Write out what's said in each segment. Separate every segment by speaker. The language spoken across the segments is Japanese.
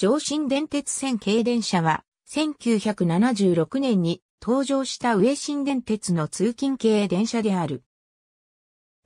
Speaker 1: 上新電鉄線軽電車は、1976年に登場した上新電鉄の通勤系電車である。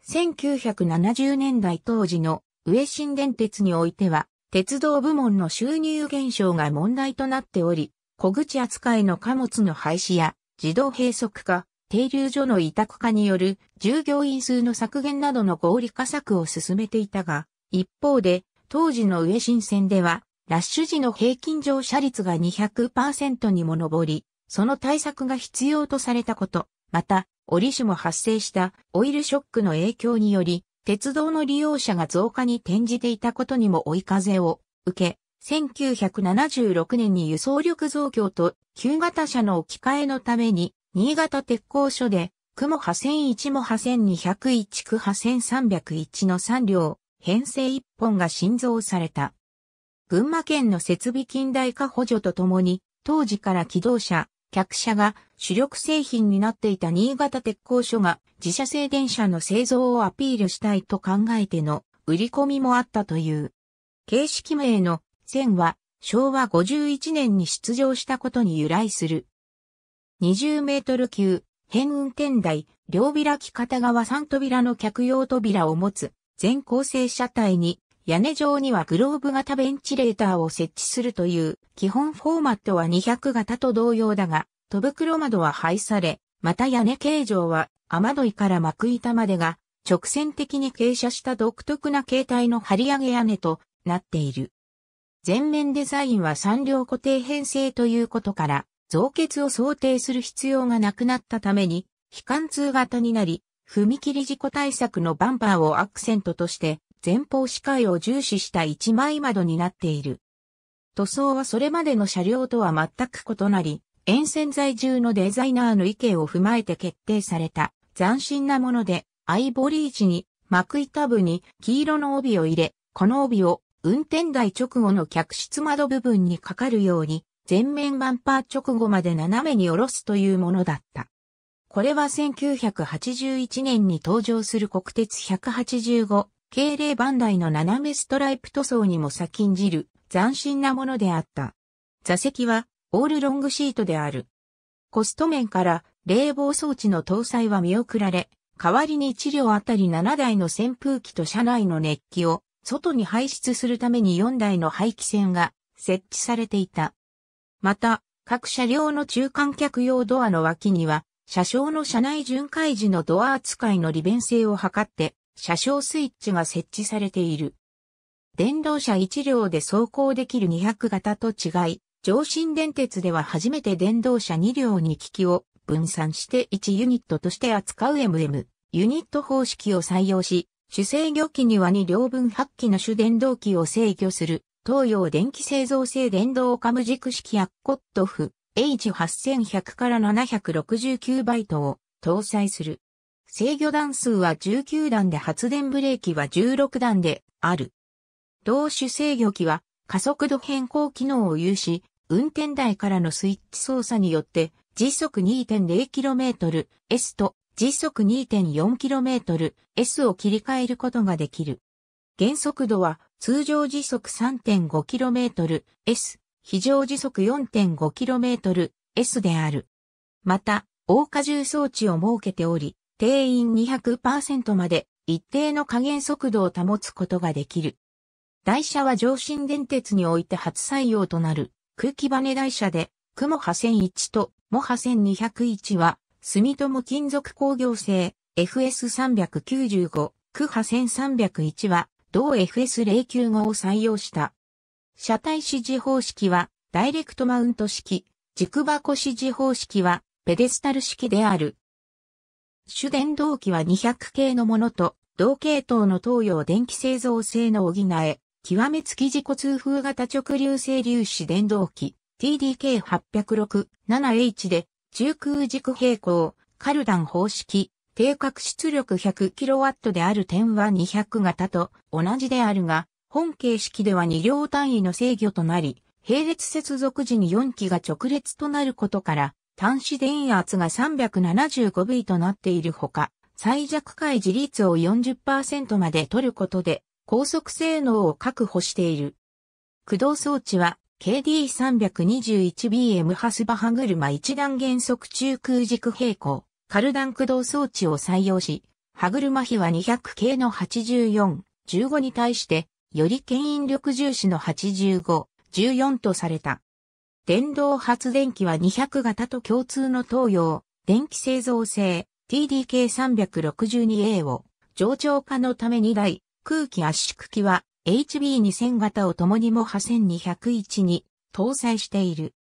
Speaker 1: 1970年代当時の上新電鉄においては、鉄道部門の収入減少が問題となっており、小口扱いの貨物の廃止や自動閉塞化、停留所の委託化による従業員数の削減などの合理化策を進めていたが、一方で、当時の上新線では、ラッシュ時の平均乗車率が200%にも上り、その対策が必要とされたこと、また、折しも発生したオイルショックの影響により、鉄道の利用者が増加に転じていたことにも追い風を受け、1976年に輸送力増強と旧型車の置き換えのために、新潟鉄工所で、雲派線1も派線201区派線301の3両、編成1本が新造された。群馬県の設備近代化補助とともに、当時から機動車、客車が主力製品になっていた新潟鉄工所が自社製電車の製造をアピールしたいと考えての売り込みもあったという。形式名の線は昭和51年に出場したことに由来する。20メートル級、変運転台、両開き片側3扉の客用扉を持つ全構成車体に屋根上にはグローブ型ベンチレーターを設置するという、基本フォーマットは200型と同様だが、戸袋窓は廃され、また屋根形状は雨どいから幕板までが直線的に傾斜した独特な形態の張り上げ屋根となっている。全面デザインは三両固定編成ということから、増結を想定する必要がなくなったために、非貫通型になり、踏切事故対策のバンパーをアクセントとして前方視界を重視した一枚窓になっている。塗装はそれまでの車両とは全く異なり、沿線在住のデザイナーの意見を踏まえて決定された斬新なもので、アイボリー地に、幕板部に黄色の帯を入れ、この帯を運転台直後の客室窓部分にかかるように、前面バンパー直後まで斜めに下ろすというものだった。これは1981年に登場する国鉄185敬礼番台の斜めストライプ塗装にも先んじる斬新なものであった。座席はオールロングシートである。コスト面から冷房装置の搭載は見送られ、代わりに1両あたり7台の扇風機と車内の熱気を外に排出するために4台の排気扇が設置されていた。また、各車両の中間客用ドアの脇には、車掌の車内巡回時のドア扱いの利便性を図って、車掌スイッチが設置されている。電動車1両で走行できる200型と違い、上新電鉄では初めて電動車2両に機器を分散して1ユニットとして扱う MM、ユニット方式を採用し、主制御機には2両分8機の主電動機を制御する、東洋電気製造製電動カム軸式アッコットフ H8100 から769バイトを搭載する。制御段数は19段で発電ブレーキは16段である。同種制御機は加速度変更機能を有し、運転台からのスイッチ操作によって時速 2.0km S と時速 2.4km S を切り替えることができる。減速度は通常時速 3.5km S、非常時速 4.5km S である。また、大荷重装置を設けており、定員200%まで一定の加減速度を保つことができる。台車は上新電鉄において初採用となる空気バネ台車で、雲波1001とモハ1201は、住友金属工業製 FS395、区ハ1301は、同 FS095 を採用した。車体指示方式は、ダイレクトマウント式、軸箱指示方式は、ペデスタル式である。主電動機は200系のものと、同系統の東洋電気製造性の補え、極めつき自己通風型直流性粒子電動機 TDK806-7H で、中空軸平行、カルダン方式、定格出力 100kW である点は200型と同じであるが、本形式では2両単位の制御となり、並列接続時に4機が直列となることから、端子電圧が 375V となっているほか、最弱開示率を40%まで取ることで、高速性能を確保している。駆動装置は KD321BM ハスバ歯車一段減速中空軸平行、カルダン駆動装置を採用し、歯車比は200系の84、15に対して、より牽引力重視の85、14とされた。電動発電機は200型と共通の東洋、電気製造製 TDK362A を上長化のため2台、空気圧縮機は HB2000 型を共にも8 2 0 1に搭載している。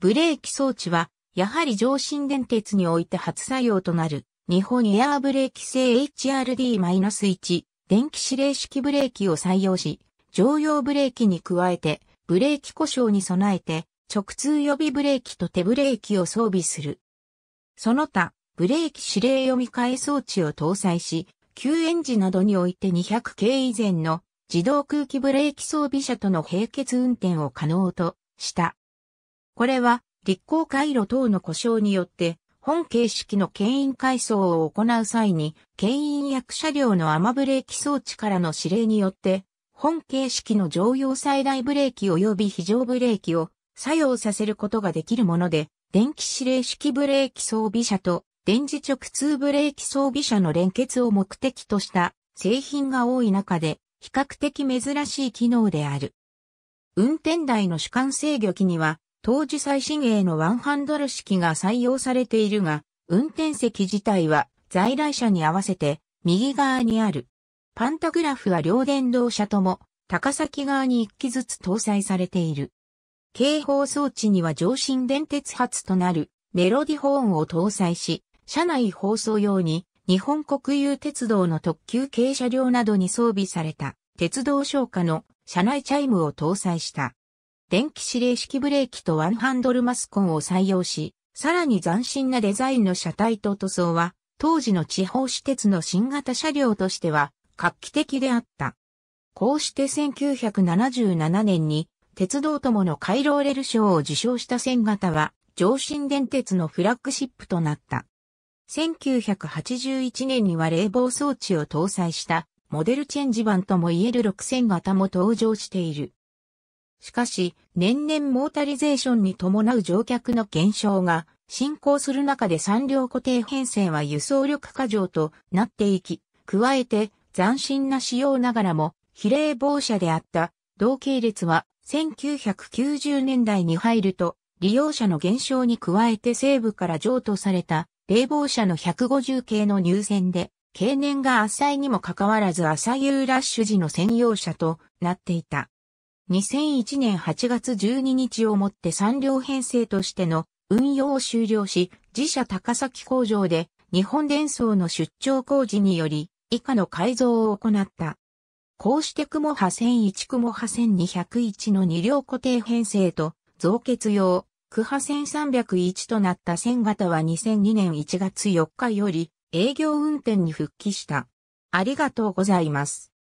Speaker 1: ブレーキ装置は、やはり上新電鉄において初採用となる、日本エアーブレーキ製 HRD-1 電気指令式ブレーキを採用し、常用ブレーキに加えて、ブレーキ故障に備えて、直通予備ブレーキと手ブレーキを装備する。その他、ブレーキ指令読み替え装置を搭載し、救援時などにおいて200系以前の自動空気ブレーキ装備車との並結運転を可能とした。これは、立候回路等の故障によって、本形式の牽引回送を行う際に、牽引役車両の雨ブレーキ装置からの指令によって、本形式の常用最大ブレーキ及び非常ブレーキを作用させることができるもので、電気指令式ブレーキ装備車と電磁直通ブレーキ装備車の連結を目的とした製品が多い中で、比較的珍しい機能である。運転台の主観制御機には、当時最新鋭のワンハンドル式が採用されているが、運転席自体は在来車に合わせて右側にある。パンタグラフは両電動車とも高崎側に一機ずつ搭載されている。警報装置には上新電鉄発となるメロディホーンを搭載し、車内放送用に日本国有鉄道の特急軽車両などに装備された鉄道消火の車内チャイムを搭載した。電気指令式ブレーキとワンハンドルマスコンを採用し、さらに斬新なデザインの車体と塗装は、当時の地方私鉄の新型車両としては画期的であった。こうして1977年に鉄道友の回廊レール賞を受賞した線型は、上新電鉄のフラッグシップとなった。1981年には冷房装置を搭載したモデルチェンジ版ともいえる6000型も登場している。しかし、年々モータリゼーションに伴う乗客の減少が進行する中で三両固定編成は輸送力過剰となっていき、加えて斬新な仕様ながらも比例防車であった同系列は1990年代に入ると、利用者の減少に加えて西部から譲渡された冷房車の150系の入線で、経年が浅いにもかかわらず朝夕ラッシュ時の専用車となっていた。2001年8月12日をもって3両編成としての運用を終了し、自社高崎工場で日本電装の出張工事により以下の改造を行った。こうして雲波線1雲ハ1 201の2両固定編成と増結用、区ハ1 301となった線型は2002年1月4日より営業運転に復帰した。ありがとうございます。